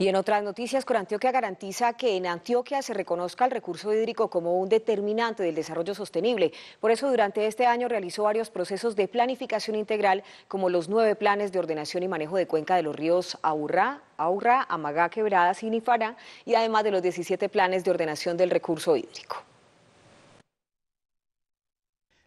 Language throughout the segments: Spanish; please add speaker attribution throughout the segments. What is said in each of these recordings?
Speaker 1: Y en otras noticias, Corantioquia garantiza que en Antioquia se reconozca el recurso hídrico como un determinante del desarrollo sostenible. Por eso, durante este año realizó varios procesos de planificación integral, como los nueve planes de ordenación y manejo de cuenca de los ríos Aurrá, Aurra, Amagá, Quebrada, y y además de los 17 planes de ordenación del recurso hídrico.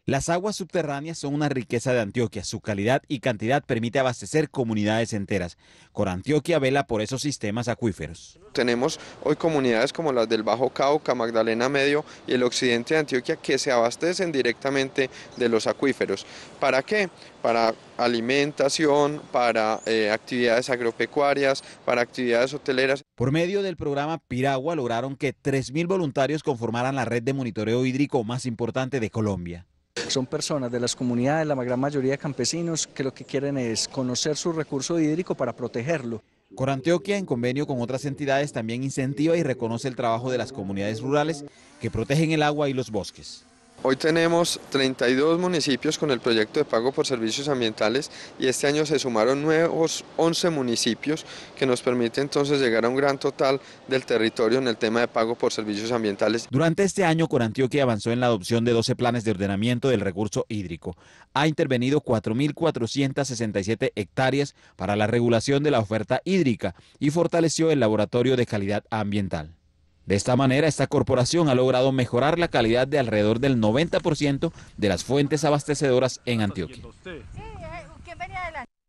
Speaker 2: Las aguas subterráneas son una riqueza de Antioquia. Su calidad y cantidad permite abastecer comunidades enteras. Antioquia vela por esos sistemas acuíferos.
Speaker 3: Tenemos hoy comunidades como las del Bajo Cauca, Magdalena Medio y el occidente de Antioquia que se abastecen directamente de los acuíferos. ¿Para qué? Para alimentación, para eh, actividades agropecuarias, para actividades hoteleras.
Speaker 2: Por medio del programa Piragua lograron que 3.000 voluntarios conformaran la red de monitoreo hídrico más importante de Colombia.
Speaker 3: Son personas de las comunidades, la gran mayoría de campesinos, que lo que quieren es conocer su recurso hídrico para protegerlo.
Speaker 2: Corantioquia, en convenio con otras entidades, también incentiva y reconoce el trabajo de las comunidades rurales que protegen el agua y los bosques.
Speaker 3: Hoy tenemos 32 municipios con el proyecto de pago por servicios ambientales y este año se sumaron nuevos 11 municipios que nos permite entonces llegar a un gran total del territorio en el tema de pago por servicios ambientales.
Speaker 2: Durante este año, Corantioquia avanzó en la adopción de 12 planes de ordenamiento del recurso hídrico. Ha intervenido 4.467 hectáreas para la regulación de la oferta hídrica y fortaleció el laboratorio de calidad ambiental. De esta manera, esta corporación ha logrado mejorar la calidad de alrededor del 90% de las fuentes abastecedoras en Antioquia. Eh,